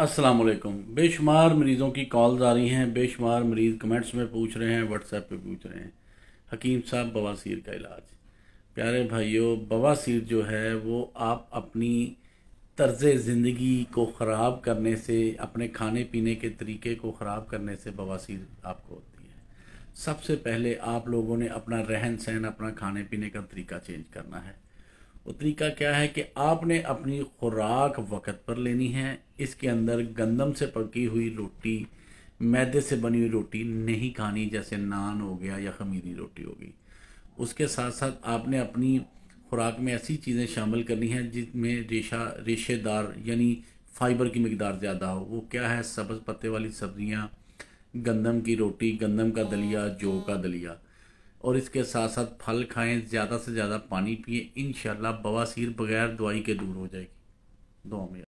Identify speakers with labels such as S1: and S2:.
S1: असलम बेशुमार मरीज़ों की कॉल्स आ रही हैं बेशुमार मरीज़ कमेंट्स में पूछ रहे हैं व्हाट्सएप पे पूछ रहे हैं हकीम साहब बवासीर का इलाज प्यारे भाइयों बवासीर जो है वो आप अपनी तर्ज ज़िंदगी को ख़राब करने से अपने खाने पीने के तरीके को ख़राब करने से बवासीर आपको होती है सबसे पहले आप लोगों ने अपना रहन सहन अपना खाने पीने का तरीका चेंज करना है वो तरीका क्या है कि आपने अपनी खुराक वक्त पर लेनी है इसके अंदर गंदम से पकी हुई रोटी मैदे से बनी हुई रोटी नहीं खानी जैसे नान हो गया या खमीरी रोटी होगी उसके साथ साथ आपने अपनी खुराक में ऐसी चीज़ें शामिल करनी हैं जिसमें रेशा रेशेदार यानी फाइबर की मकदार ज़्यादा हो वो क्या है सब्ज़ पत्ते वाली सब्ज़ियाँ गंदम की रोटी गंदम का दलिया जौ का दलिया और इसके साथ साथ फल खाएं ज़्यादा से ज़्यादा पानी पिए इन बवासीर बगैर दवाई के दूर हो जाएगी दो में